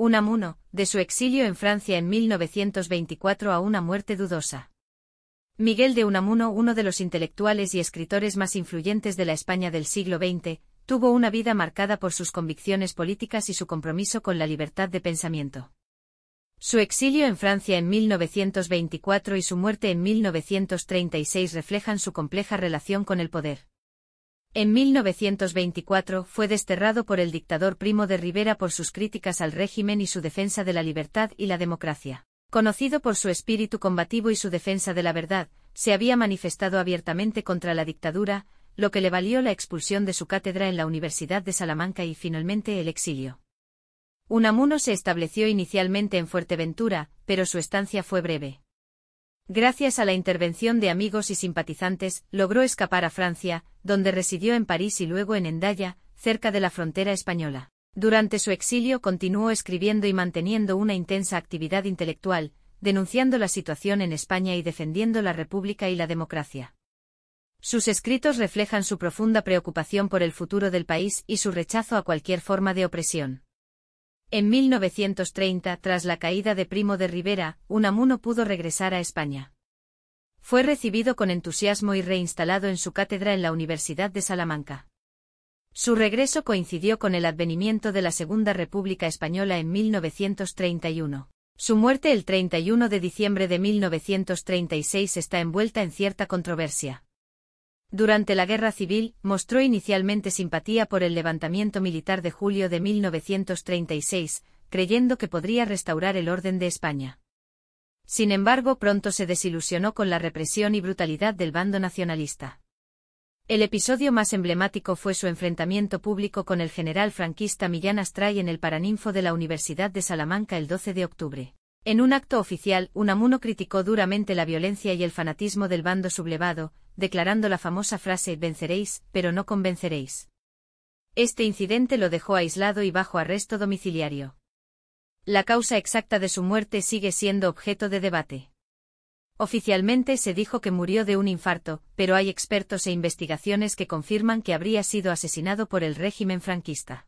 Unamuno, de su exilio en Francia en 1924 a una muerte dudosa. Miguel de Unamuno, uno de los intelectuales y escritores más influyentes de la España del siglo XX, tuvo una vida marcada por sus convicciones políticas y su compromiso con la libertad de pensamiento. Su exilio en Francia en 1924 y su muerte en 1936 reflejan su compleja relación con el poder. En 1924 fue desterrado por el dictador Primo de Rivera por sus críticas al régimen y su defensa de la libertad y la democracia. Conocido por su espíritu combativo y su defensa de la verdad, se había manifestado abiertamente contra la dictadura, lo que le valió la expulsión de su cátedra en la Universidad de Salamanca y finalmente el exilio. Unamuno se estableció inicialmente en Fuerteventura, pero su estancia fue breve. Gracias a la intervención de amigos y simpatizantes, logró escapar a Francia, donde residió en París y luego en Endaya, cerca de la frontera española. Durante su exilio continuó escribiendo y manteniendo una intensa actividad intelectual, denunciando la situación en España y defendiendo la República y la democracia. Sus escritos reflejan su profunda preocupación por el futuro del país y su rechazo a cualquier forma de opresión. En 1930, tras la caída de Primo de Rivera, Unamuno pudo regresar a España. Fue recibido con entusiasmo y reinstalado en su cátedra en la Universidad de Salamanca. Su regreso coincidió con el advenimiento de la Segunda República Española en 1931. Su muerte el 31 de diciembre de 1936 está envuelta en cierta controversia. Durante la Guerra Civil, mostró inicialmente simpatía por el levantamiento militar de julio de 1936, creyendo que podría restaurar el orden de España. Sin embargo, pronto se desilusionó con la represión y brutalidad del bando nacionalista. El episodio más emblemático fue su enfrentamiento público con el general franquista Millán Astray en el Paraninfo de la Universidad de Salamanca el 12 de octubre. En un acto oficial, Unamuno criticó duramente la violencia y el fanatismo del bando sublevado, declarando la famosa frase venceréis, pero no convenceréis. Este incidente lo dejó aislado y bajo arresto domiciliario. La causa exacta de su muerte sigue siendo objeto de debate. Oficialmente se dijo que murió de un infarto, pero hay expertos e investigaciones que confirman que habría sido asesinado por el régimen franquista.